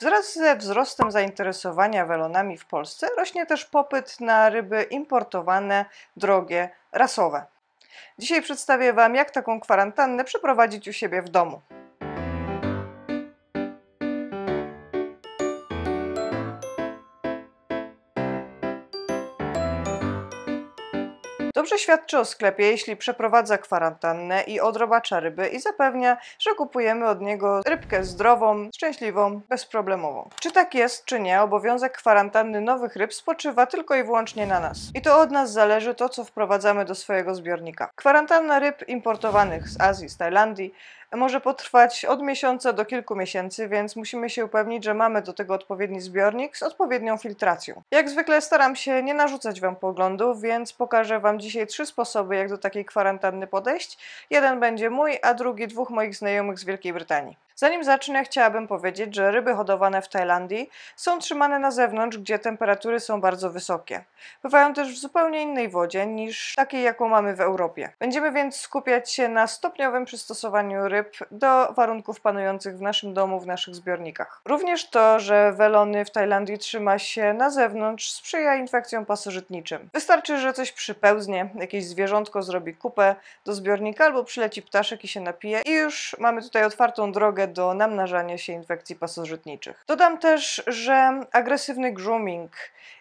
Wraz ze wzrostem zainteresowania welonami w Polsce rośnie też popyt na ryby importowane, drogie, rasowe. Dzisiaj przedstawię Wam, jak taką kwarantannę przeprowadzić u siebie w domu. Dobrze świadczy o sklepie, jeśli przeprowadza kwarantannę i odrobacza ryby i zapewnia, że kupujemy od niego rybkę zdrową, szczęśliwą, bezproblemową. Czy tak jest, czy nie, obowiązek kwarantanny nowych ryb spoczywa tylko i wyłącznie na nas. I to od nas zależy to, co wprowadzamy do swojego zbiornika. Kwarantanna ryb importowanych z Azji, z Tajlandii, może potrwać od miesiąca do kilku miesięcy, więc musimy się upewnić, że mamy do tego odpowiedni zbiornik z odpowiednią filtracją. Jak zwykle staram się nie narzucać Wam poglądów, więc pokażę Wam dzisiaj trzy sposoby, jak do takiej kwarantanny podejść. Jeden będzie mój, a drugi dwóch moich znajomych z Wielkiej Brytanii. Zanim zacznę, chciałabym powiedzieć, że ryby hodowane w Tajlandii są trzymane na zewnątrz, gdzie temperatury są bardzo wysokie. Bywają też w zupełnie innej wodzie niż takiej, jaką mamy w Europie. Będziemy więc skupiać się na stopniowym przystosowaniu ryb do warunków panujących w naszym domu, w naszych zbiornikach. Również to, że welony w Tajlandii trzyma się na zewnątrz, sprzyja infekcjom pasożytniczym. Wystarczy, że coś przypełznie, jakieś zwierzątko zrobi kupę do zbiornika albo przyleci ptaszek i się napije i już mamy tutaj otwartą drogę do namnażania się infekcji pasożytniczych. Dodam też, że agresywny grooming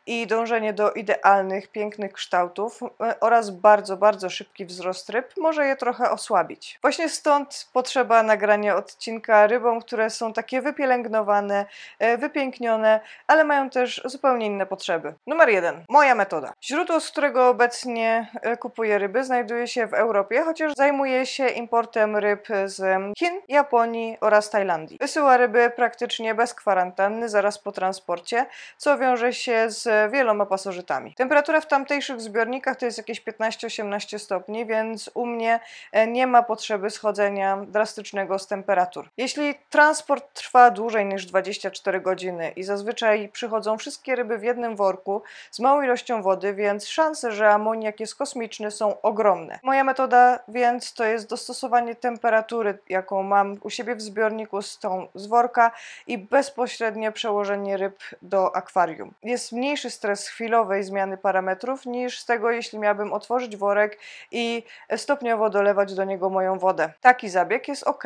i dążenie do idealnych, pięknych kształtów e, oraz bardzo, bardzo szybki wzrost ryb może je trochę osłabić. Właśnie stąd potrzeba nagrania odcinka rybom, które są takie wypielęgnowane, e, wypięknione, ale mają też zupełnie inne potrzeby. Numer jeden. Moja metoda. Źródło, z którego obecnie e, kupuję ryby, znajduje się w Europie, chociaż zajmuję się importem ryb z Chin, Japonii oraz oraz Tajlandii. Wysyła ryby praktycznie bez kwarantanny zaraz po transporcie, co wiąże się z wieloma pasożytami. Temperatura w tamtejszych zbiornikach to jest jakieś 15-18 stopni, więc u mnie e, nie ma potrzeby schodzenia drastycznego z temperatur. Jeśli transport trwa dłużej niż 24 godziny i zazwyczaj przychodzą wszystkie ryby w jednym worku z małą ilością wody, więc szanse, że amoniak jest kosmiczny są ogromne. Moja metoda więc to jest dostosowanie temperatury, jaką mam u siebie w zbiorniku zbiorniku z tą z worka i bezpośrednie przełożenie ryb do akwarium. Jest mniejszy stres chwilowej zmiany parametrów niż z tego, jeśli miałabym otworzyć worek i stopniowo dolewać do niego moją wodę. Taki zabieg jest ok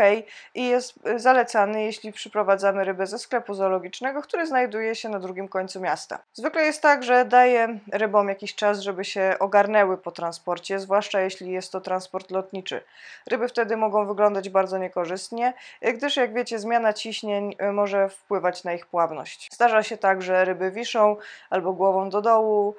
i jest e, zalecany, jeśli przyprowadzamy rybę ze sklepu zoologicznego, który znajduje się na drugim końcu miasta. Zwykle jest tak, że daje rybom jakiś czas, żeby się ogarnęły po transporcie, zwłaszcza jeśli jest to transport lotniczy. Ryby wtedy mogą wyglądać bardzo niekorzystnie, e, gdyż też jak wiecie zmiana ciśnień y, może wpływać na ich pławność. Zdarza się tak, że ryby wiszą albo głową do dołu,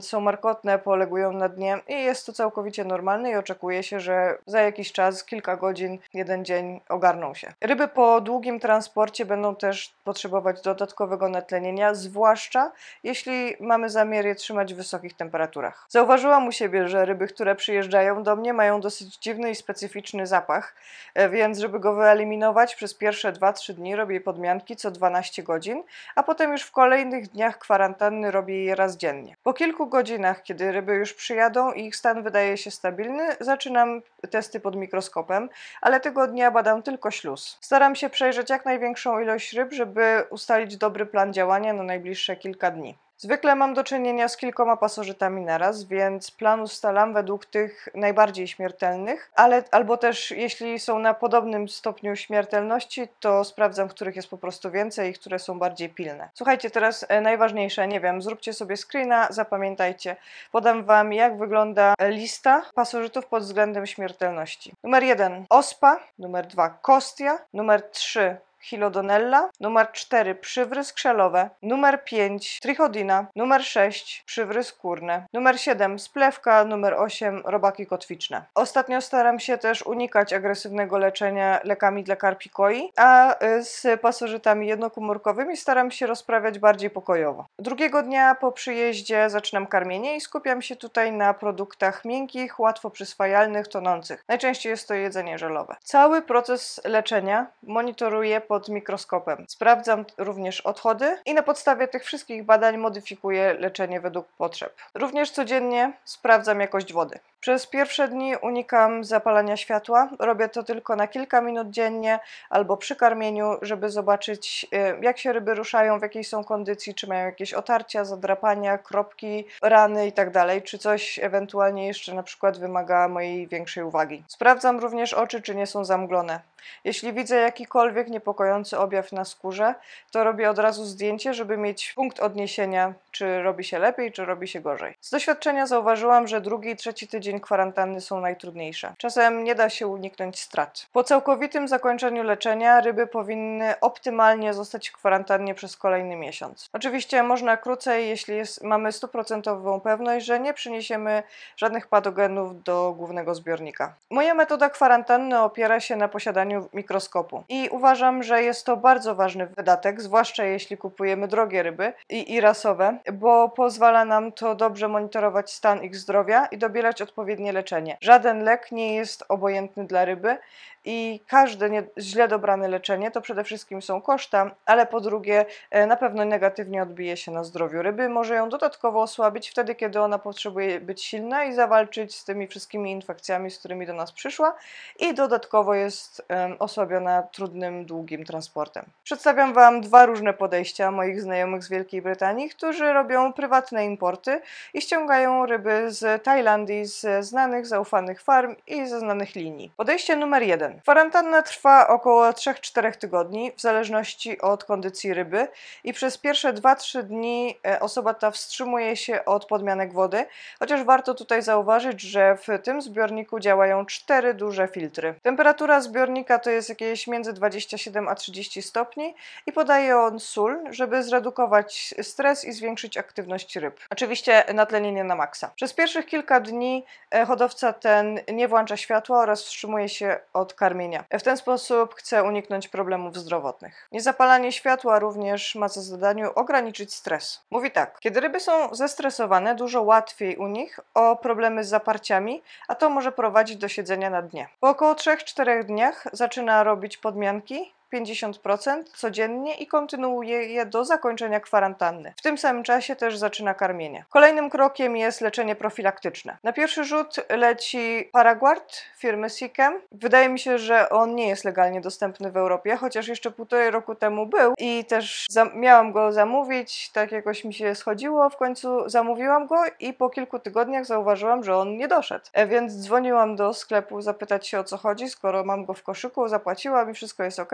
są markotne, polegują na dnie i jest to całkowicie normalne i oczekuje się, że za jakiś czas, kilka godzin, jeden dzień ogarną się. Ryby po długim transporcie będą też potrzebować dodatkowego natlenienia, zwłaszcza jeśli mamy zamiar je trzymać w wysokich temperaturach. Zauważyłam u siebie, że ryby, które przyjeżdżają do mnie mają dosyć dziwny i specyficzny zapach, e, więc żeby go wyeliminować przez pierwsze 2-3 dni robię podmianki co 12 godzin, a potem już w kolejnych dniach kwarantanny robię je raz dziennie. Po kilku godzinach, kiedy ryby już przyjadą i ich stan wydaje się stabilny, zaczynam testy pod mikroskopem, ale tego dnia badam tylko śluz. Staram się przejrzeć jak największą ilość ryb, żeby ustalić dobry plan działania na najbliższe kilka dni. Zwykle mam do czynienia z kilkoma pasożytami naraz, więc plan ustalam według tych najbardziej śmiertelnych, ale albo też jeśli są na podobnym stopniu śmiertelności, to sprawdzam, których jest po prostu więcej i które są bardziej pilne. Słuchajcie, teraz e, najważniejsze, nie wiem, zróbcie sobie screena, zapamiętajcie. Podam Wam, jak wygląda lista pasożytów pod względem śmiertelności. Numer 1 ospa, numer 2 kostia, numer 3 Hilodonella, numer 4 przywry skrzelowe, numer 5 trichodina, numer 6 przywry skórne, numer 7 splewka, numer 8 robaki kotwiczne. Ostatnio staram się też unikać agresywnego leczenia lekami dla karpikoi, a y, z pasożytami jednokomórkowymi staram się rozprawiać bardziej pokojowo. Drugiego dnia po przyjeździe zaczynam karmienie i skupiam się tutaj na produktach miękkich, łatwo przyswajalnych, tonących. Najczęściej jest to jedzenie żelowe. Cały proces leczenia monitoruję pod mikroskopem. Sprawdzam również odchody i na podstawie tych wszystkich badań modyfikuję leczenie według potrzeb. Również codziennie sprawdzam jakość wody. Przez pierwsze dni unikam zapalania światła. Robię to tylko na kilka minut dziennie albo przy karmieniu, żeby zobaczyć, y, jak się ryby ruszają, w jakiej są kondycji, czy mają jakieś otarcia, zadrapania, kropki, rany itd. Tak czy coś ewentualnie jeszcze na przykład wymaga mojej większej uwagi. Sprawdzam również oczy, czy nie są zamglone. Jeśli widzę jakikolwiek niepokój, niepokojący objaw na skórze, to robię od razu zdjęcie, żeby mieć punkt odniesienia, czy robi się lepiej, czy robi się gorzej. Z doświadczenia zauważyłam, że drugi i trzeci tydzień kwarantanny są najtrudniejsze. Czasem nie da się uniknąć strat. Po całkowitym zakończeniu leczenia ryby powinny optymalnie zostać w kwarantannie przez kolejny miesiąc. Oczywiście można krócej, jeśli jest, mamy stuprocentową pewność, że nie przyniesiemy żadnych patogenów do głównego zbiornika. Moja metoda kwarantanny opiera się na posiadaniu mikroskopu i uważam, że jest to bardzo ważny wydatek, zwłaszcza jeśli kupujemy drogie ryby i, i rasowe, bo pozwala nam to dobrze monitorować stan ich zdrowia i dobierać odpowiednie leczenie. Żaden lek nie jest obojętny dla ryby i każde nie, źle dobrane leczenie to przede wszystkim są koszta, ale po drugie e, na pewno negatywnie odbije się na zdrowiu ryby, może ją dodatkowo osłabić wtedy, kiedy ona potrzebuje być silna i zawalczyć z tymi wszystkimi infekcjami, z którymi do nas przyszła i dodatkowo jest um, osłabiona trudnym, długim drogim transportem. Przedstawiam Wam dwa różne podejścia moich znajomych z Wielkiej Brytanii, którzy robią prywatne importy i ściągają ryby z Tajlandii ze znanych, zaufanych farm i ze znanych linii. Podejście numer jeden. Kwarantanna trwa około 3-4 tygodni w zależności od kondycji ryby i przez pierwsze 2-3 dni e, osoba ta wstrzymuje się od podmianek wody, chociaż warto tutaj zauważyć, że w tym zbiorniku działają cztery duże filtry. Temperatura zbiornika to jest jakieś między 27 a 30 stopni i podaje on sól, żeby zredukować stres i zwiększyć aktywność ryb. Oczywiście natlenienie na maksa. Przez pierwszych kilka dni e, hodowca ten nie włącza światła oraz wstrzymuje się od karmienia. W ten sposób chce uniknąć problemów zdrowotnych. Niezapalanie światła również ma za zadanie ograniczyć stres. Mówi tak, kiedy ryby są zestresowane, dużo łatwiej u nich o problemy z zaparciami, a to może prowadzić do siedzenia na dnie. Po około 3-4 dniach zaczyna robić podmianki 50% codziennie i kontynuuje je do zakończenia kwarantanny. W tym samym czasie też zaczyna karmienie. Kolejnym krokiem jest leczenie profilaktyczne. Na pierwszy rzut leci Paraguard firmy Sikem. Wydaje mi się, że on nie jest legalnie dostępny w Europie, chociaż jeszcze półtorej roku temu był i też miałam go zamówić, tak jakoś mi się schodziło. W końcu zamówiłam go i po kilku tygodniach zauważyłam, że on nie doszedł. E, więc dzwoniłam do sklepu zapytać się o co chodzi, skoro mam go w koszyku, zapłaciłam i wszystko jest ok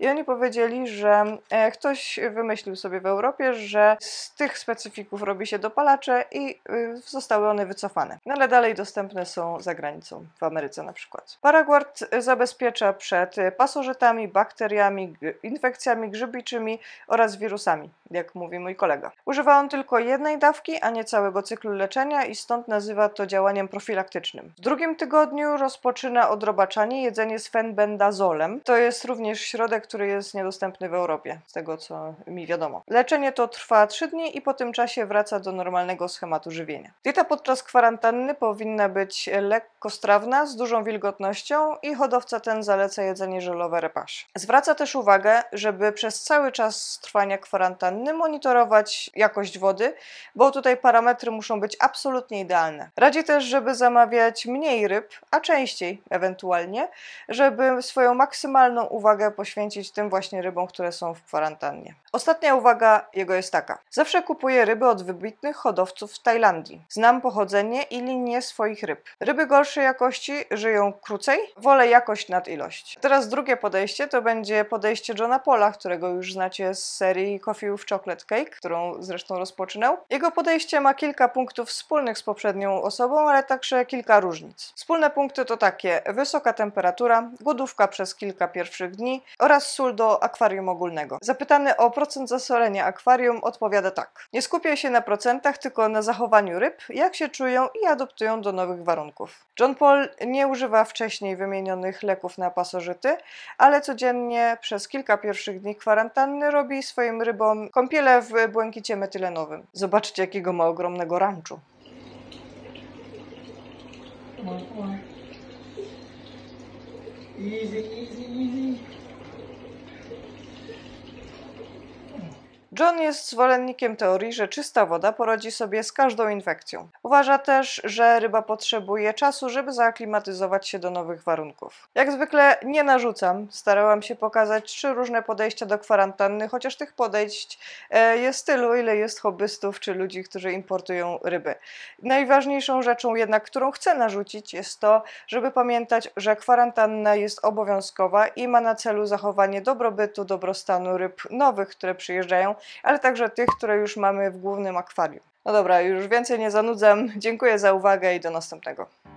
i oni powiedzieli, że e, ktoś wymyślił sobie w Europie, że z tych specyfików robi się dopalacze i y, zostały one wycofane. No ale dalej dostępne są za granicą, w Ameryce na przykład. Paraguard y, zabezpiecza przed y, pasożytami, bakteriami, infekcjami grzybiczymi oraz wirusami jak mówi mój kolega. Używa on tylko jednej dawki, a nie całego cyklu leczenia i stąd nazywa to działaniem profilaktycznym. W drugim tygodniu rozpoczyna odrobaczanie jedzenie z fenbendazolem. To jest również środek, który jest niedostępny w Europie, z tego co mi wiadomo. Leczenie to trwa 3 dni i po tym czasie wraca do normalnego schematu żywienia. Dieta podczas kwarantanny powinna być lekkostrawna, z dużą wilgotnością i hodowca ten zaleca jedzenie żelowe repasz. Zwraca też uwagę, żeby przez cały czas trwania kwarantanny monitorować jakość wody, bo tutaj parametry muszą być absolutnie idealne. Radzi też, żeby zamawiać mniej ryb, a częściej ewentualnie, żeby swoją maksymalną uwagę poświęcić tym właśnie rybom, które są w kwarantannie. Ostatnia uwaga jego jest taka. Zawsze kupuję ryby od wybitnych hodowców w Tajlandii. Znam pochodzenie i linię swoich ryb. Ryby gorszej jakości żyją krócej, wolę jakość nad ilość. Teraz drugie podejście to będzie podejście Johna Pola, którego już znacie z serii Coffee with Chocolate Cake, którą zresztą rozpoczynał. Jego podejście ma kilka punktów wspólnych z poprzednią osobą, ale także kilka różnic. Wspólne punkty to takie wysoka temperatura, głodówka przez kilka pierwszych dni oraz sól do akwarium ogólnego. Zapytany o procent zasolenia akwarium odpowiada tak. Nie skupia się na procentach, tylko na zachowaniu ryb, jak się czują i adoptują do nowych warunków. John Paul nie używa wcześniej wymienionych leków na pasożyty, ale codziennie przez kilka pierwszych dni kwarantanny robi swoim rybom kąpiele w błękicie metylenowym. Zobaczcie, jakiego ma ogromnego ranczu. Easy, easy, easy. John jest zwolennikiem teorii, że czysta woda porodzi sobie z każdą infekcją. Uważa też, że ryba potrzebuje czasu, żeby zaaklimatyzować się do nowych warunków. Jak zwykle nie narzucam, starałam się pokazać trzy różne podejścia do kwarantanny, chociaż tych podejść e, jest tylu, ile jest hobbystów czy ludzi, którzy importują ryby. Najważniejszą rzeczą jednak, którą chcę narzucić, jest to, żeby pamiętać, że kwarantanna jest obowiązkowa i ma na celu zachowanie dobrobytu, dobrostanu ryb nowych, które przyjeżdżają, ale także tych, które już mamy w głównym akwarium. No dobra, już więcej nie zanudzam. Dziękuję za uwagę i do następnego.